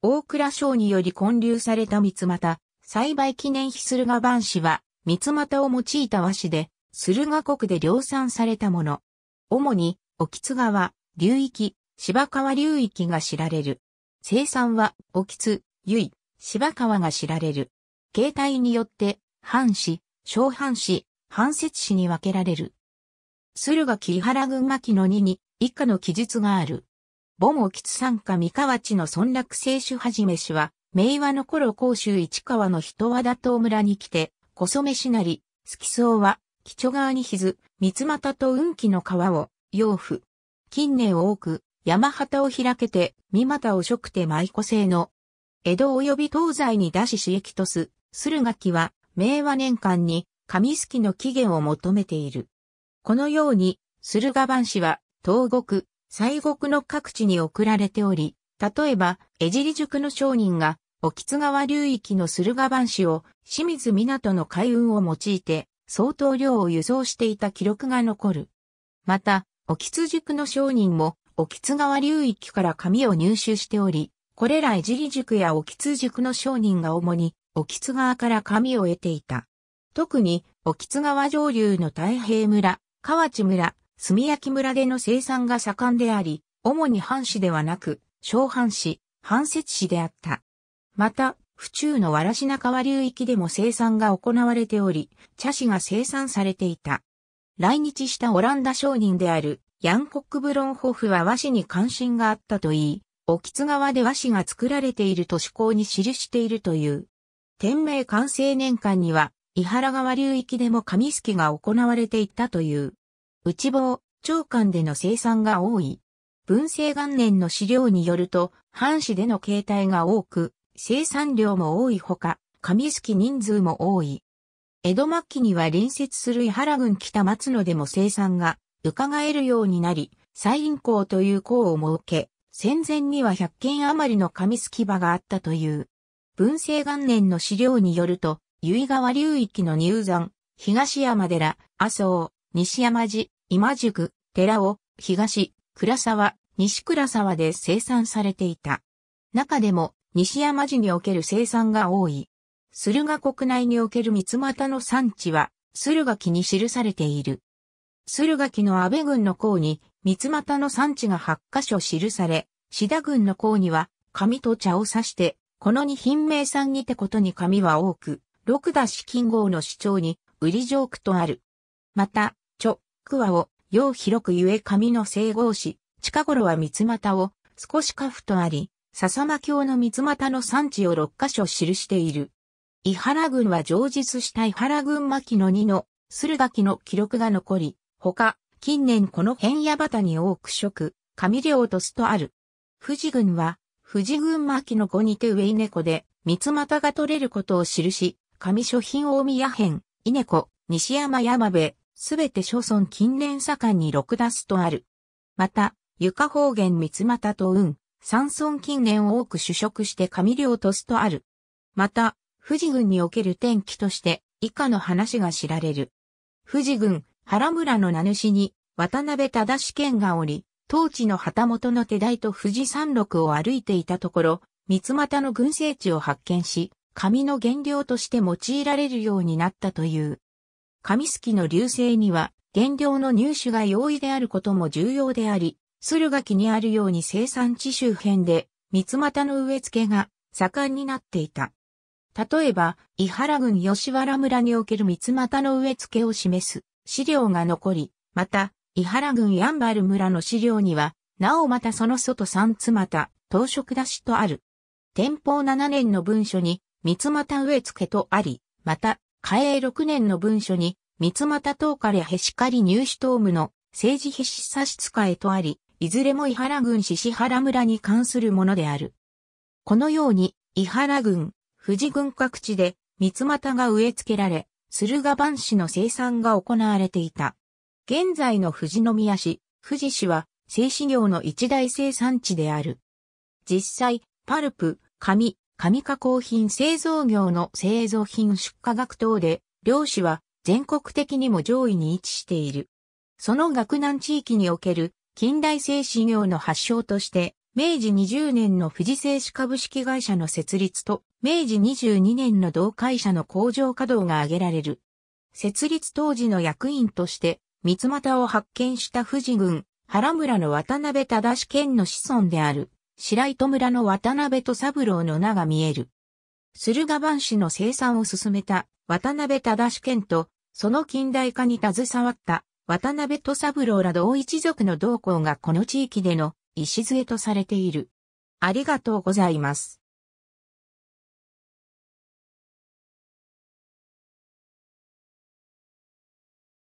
大倉省により建立された三又、栽培記念碑駿河版紙は、三又を用いた和紙で、駿河国で量産されたもの。主に、沖津川、流域、芝川流域が知られる。生産は、沖津、由井、芝川が知られる。形態によって、藩市、小藩市、藩節市に分けられる。駿河木原群馬の2に、以下の記述がある。ボモ吉参加三河地の村落清酒はじめ氏は、明和の頃甲州市川の人和田島村に来て、そめしなり、スキソウは、貴礎川にひず、三股と運気の川を、養父。近年多く、山旗を開けて、三股を食て舞子製の。江戸及び東西に出し刺激とす、駿河期は、明和年間に、上きの起源を求めている。このように、駿河藩氏は、東国、西国の各地に送られており、例えば、江尻塾の商人が、沖津川流域の駿河湾市を清水港の海運を用いて、相当量を輸送していた記録が残る。また、沖津塾の商人も、沖津川流域から紙を入手しており、これら江尻塾や沖津塾の商人が主に、沖津川から紙を得ていた。特に、沖津川上流の太平村、河内村、炭焼村での生産が盛んであり、主に藩市ではなく、小藩市、藩節市であった。また、府中のわらしな川流域でも生産が行われており、茶師が生産されていた。来日したオランダ商人であるヤンコック・ブロンホフは和紙に関心があったといい、沖津川で和紙が作られている都市港に記しているという。天明完成年間には、伊原川流域でも紙すきが行われていたという。内房、長官での生産が多い。文政元年の資料によると、藩士での形態が多く、生産量も多いほか、紙すき人数も多い。江戸末期には隣接する伊原郡北松野でも生産が伺えるようになり、西院校という校を設け、戦前には100件余りの紙すき場があったという。文政元年の資料によると、由井川流域の入山、東山寺、麻生、西山寺、今宿、寺尾、東、倉沢、西倉沢で生産されていた。中でも、西山寺における生産が多い。駿河国内における三股の産地は、駿河記に記されている。駿河記の安倍軍の項に、三股の産地が8カ所記され、志田軍の項には、紙と茶を指して、この二品名産にてことに紙は多く、六田四金号の主張に、売りジョークとある。また、著、くわを、よう広くゆえ神の整合し、近頃は三股を、少しカフとあり、笹間教の三股の産地を6箇所記している。伊原郡は上実した伊原郡牧の2の、駿河期の記録が残り、他、近年この辺野端に多く食、上領とすとある。富士郡は、富士郡牧の5にて上稲子で、三股が取れることを記し、上諸品大宮編、稲子、西山山部、すべて諸村近年左官に六出すとある。また、床方言三股と雲、山村近年を多く主食して上領とすとある。また、富士郡における天気として以下の話が知られる。富士郡、原村の名主に渡辺忠健がおり、当地の旗本の手代と富士山麓を歩いていたところ、三股の群生地を発見し、紙の原料として用いられるようになったという。紙すきの流星には原料の入手が容易であることも重要であり、駿河期にあるように生産地周辺で三股の植え付けが盛んになっていた。例えば、伊原郡吉原村における三股の植え付けを示す資料が残り、また、伊原郡やんばる村の資料には、なおまたその外三つ股、当職出しとある。天保7年の文書に、三股植え付けとあり、また、嘉永6年の文書に、三股党彼へしかり入手党務の政治必死差し支えとあり、いずれも伊原郡獅子原村に関するものである。このように、伊原郡、富士郡各地で、三股が植え付けられ、駿河藩市の生産が行われていた。現在の富士宮市、富士市は、製紙業の一大生産地である。実際、パルプ、紙、紙加工品製造業の製造品出荷額等で、漁師は全国的にも上位に位置している。その学南地域における近代製紙業の発祥として、明治20年の富士製紙株式会社の設立と、明治22年の同会社の工場稼働が挙げられる。設立当時の役員として、三股を発見した富士軍、原村の渡辺正県の子孫である、白糸村の渡辺と三郎の名が見える。駿河湾市の生産を進めた渡辺忠健と、その近代化に携わった渡辺と三郎ら同一族の同行がこの地域での礎とされている。ありがとうございます。